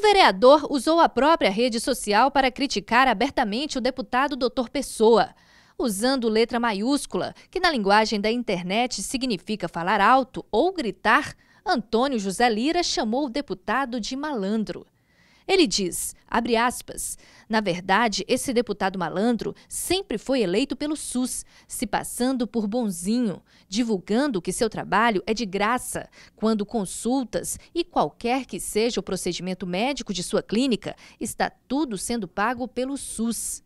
O vereador usou a própria rede social para criticar abertamente o deputado Dr. Pessoa, usando letra maiúscula, que na linguagem da internet significa falar alto ou gritar. Antônio José Lira chamou o deputado de malandro. Ele diz, abre aspas, na verdade, esse deputado malandro sempre foi eleito pelo SUS, se passando por bonzinho, divulgando que seu trabalho é de graça, quando consultas e qualquer que seja o procedimento médico de sua clínica, está tudo sendo pago pelo SUS.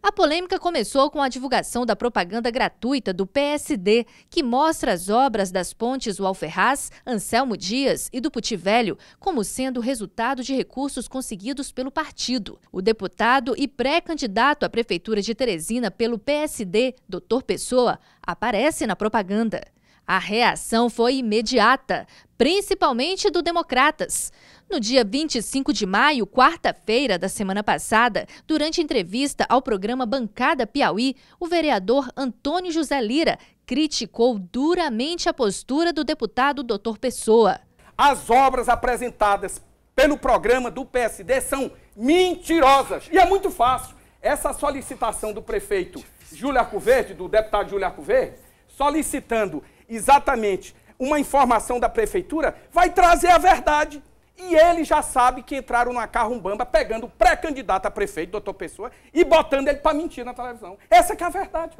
A polêmica começou com a divulgação da propaganda gratuita do PSD, que mostra as obras das pontes Walferraz, Anselmo Dias e do Puti Velho como sendo resultado de recursos conseguidos pelo partido. O deputado e pré-candidato à Prefeitura de Teresina pelo PSD, Dr. Pessoa, aparece na propaganda. A reação foi imediata, principalmente do Democratas. No dia 25 de maio, quarta-feira da semana passada, durante entrevista ao programa Bancada Piauí, o vereador Antônio José Lira criticou duramente a postura do deputado Dr. Pessoa. As obras apresentadas pelo programa do PSD são mentirosas. E é muito fácil. Essa solicitação do prefeito Júlio Arcoverde, do deputado Júlio Arcoverde, solicitando exatamente uma informação da prefeitura, vai trazer a verdade. E ele já sabe que entraram na carrumbamba pegando o pré-candidato a prefeito, doutor Pessoa, e botando ele para mentir na televisão. Essa que é a verdade.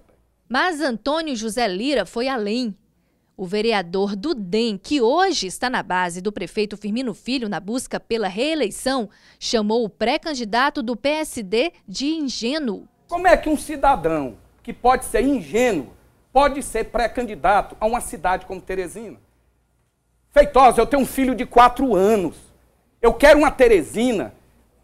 Mas Antônio José Lira foi além. O vereador do DEM, que hoje está na base do prefeito Firmino Filho na busca pela reeleição, chamou o pré-candidato do PSD de ingênuo. Como é que um cidadão que pode ser ingênuo pode ser pré-candidato a uma cidade como Teresina. Feitosa, eu tenho um filho de quatro anos. Eu quero uma Teresina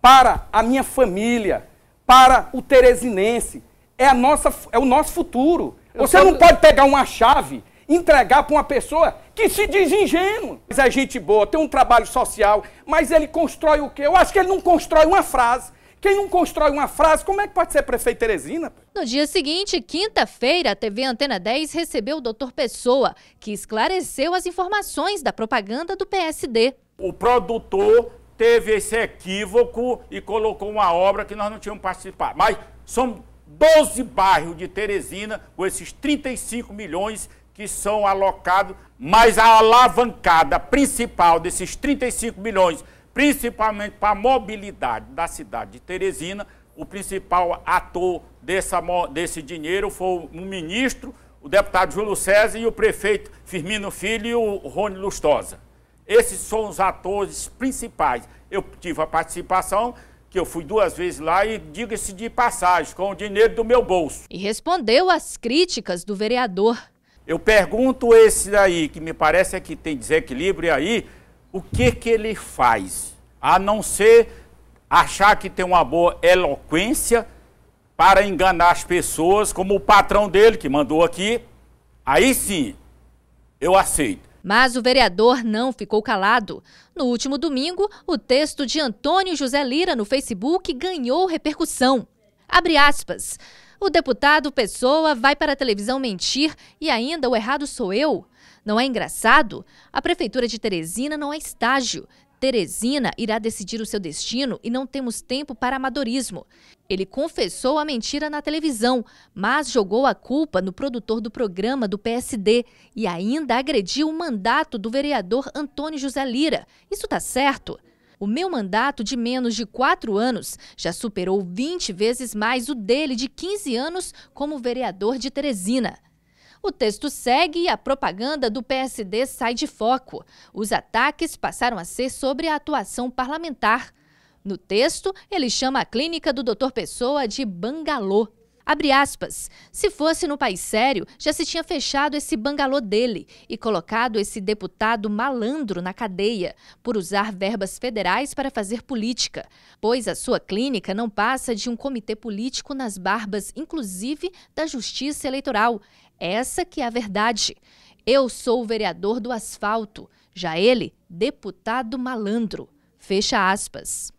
para a minha família, para o teresinense. É, a nossa, é o nosso futuro. Eu Você não pode pegar uma chave entregar para uma pessoa que se diz ingênuo. Mas é gente boa, tem um trabalho social, mas ele constrói o quê? Eu acho que ele não constrói uma frase. Quem não constrói uma frase, como é que pode ser prefeito Teresina? No dia seguinte, quinta-feira, a TV Antena 10 recebeu o doutor Pessoa, que esclareceu as informações da propaganda do PSD. O produtor teve esse equívoco e colocou uma obra que nós não tínhamos participado. Mas são 12 bairros de Teresina com esses 35 milhões que são alocados, mas a alavancada principal desses 35 milhões principalmente para a mobilidade da cidade de Teresina. O principal ator dessa, desse dinheiro foi o ministro, o deputado Júlio César e o prefeito Firmino Filho e o Rony Lustosa. Esses são os atores principais. Eu tive a participação que eu fui duas vezes lá e diga-se de passagem, com o dinheiro do meu bolso. E respondeu às críticas do vereador. Eu pergunto esse daí, que me parece é que tem desequilíbrio aí, o que, que ele faz? A não ser achar que tem uma boa eloquência para enganar as pessoas, como o patrão dele que mandou aqui. Aí sim, eu aceito. Mas o vereador não ficou calado. No último domingo, o texto de Antônio José Lira no Facebook ganhou repercussão. Abre aspas. O deputado Pessoa vai para a televisão mentir e ainda o errado sou eu. Não é engraçado? A Prefeitura de Teresina não é estágio. Teresina irá decidir o seu destino e não temos tempo para amadorismo. Ele confessou a mentira na televisão, mas jogou a culpa no produtor do programa do PSD e ainda agrediu o mandato do vereador Antônio José Lira. Isso tá certo? O meu mandato de menos de quatro anos já superou 20 vezes mais o dele de 15 anos como vereador de Teresina. O texto segue e a propaganda do PSD sai de foco. Os ataques passaram a ser sobre a atuação parlamentar. No texto, ele chama a clínica do Dr. Pessoa de bangalô. Abre aspas. Se fosse no país sério, já se tinha fechado esse bangalô dele e colocado esse deputado malandro na cadeia por usar verbas federais para fazer política, pois a sua clínica não passa de um comitê político nas barbas, inclusive da Justiça Eleitoral. Essa que é a verdade. Eu sou o vereador do asfalto, já ele, deputado malandro. Fecha aspas.